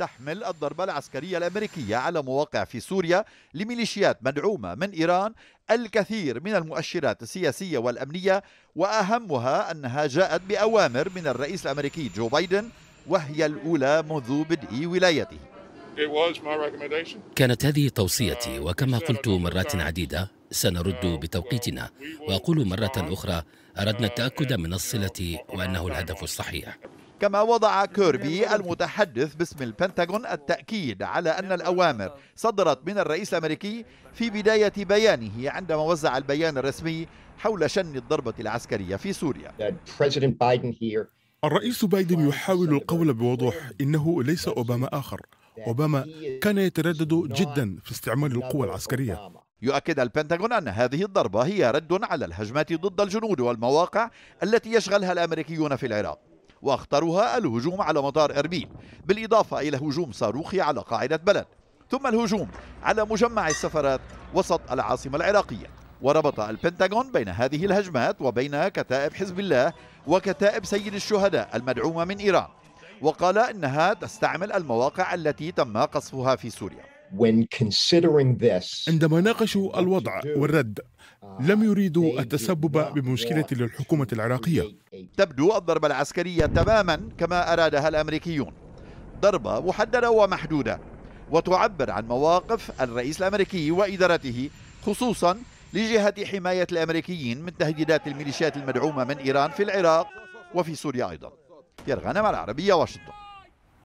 تحمل الضربة العسكرية الأمريكية على مواقع في سوريا لميليشيات مدعومة من إيران الكثير من المؤشرات السياسية والأمنية وأهمها أنها جاءت بأوامر من الرئيس الأمريكي جو بايدن وهي الأولى منذ بدء ولايته كانت هذه توصيتي uh, وكما قلت مرات عديدة سنرد uh, بتوقيتنا وأقول مرة أخرى أردنا التأكد من الصلة وأنه الهدف الصحيح كما وضع كيربي المتحدث باسم البنتاغون التأكيد على أن الأوامر صدرت من الرئيس الأمريكي في بداية بيانه عندما وزع البيان الرسمي حول شن الضربة العسكرية في سوريا الرئيس بايدن يحاول القول بوضوح إنه ليس أوباما آخر أوباما كان يتردد جدا في استعمال القوى العسكرية يؤكد البنتاغون أن هذه الضربة هي رد على الهجمات ضد الجنود والمواقع التي يشغلها الأمريكيون في العراق وأخطرها الهجوم على مطار أربيل بالإضافة إلى هجوم صاروخي على قاعدة بلد ثم الهجوم على مجمع السفرات وسط العاصمة العراقية وربط البنتاغون بين هذه الهجمات وبين كتائب حزب الله وكتائب سيد الشهداء المدعومة من إيران وقال إنها تستعمل المواقع التي تم قصفها في سوريا عندما ناقشوا الوضع والرد uh, لم يريدوا التسبب بمشكلة للحكومة العراقية تبدو الضربة العسكرية تماما كما أرادها الأمريكيون ضربة محددة ومحدودة وتعبر عن مواقف الرئيس الأمريكي وإدارته خصوصا لجهة حماية الأمريكيين من تهديدات الميليشيات المدعومة من إيران في العراق وفي سوريا أيضا في الغنم العربية واشنطن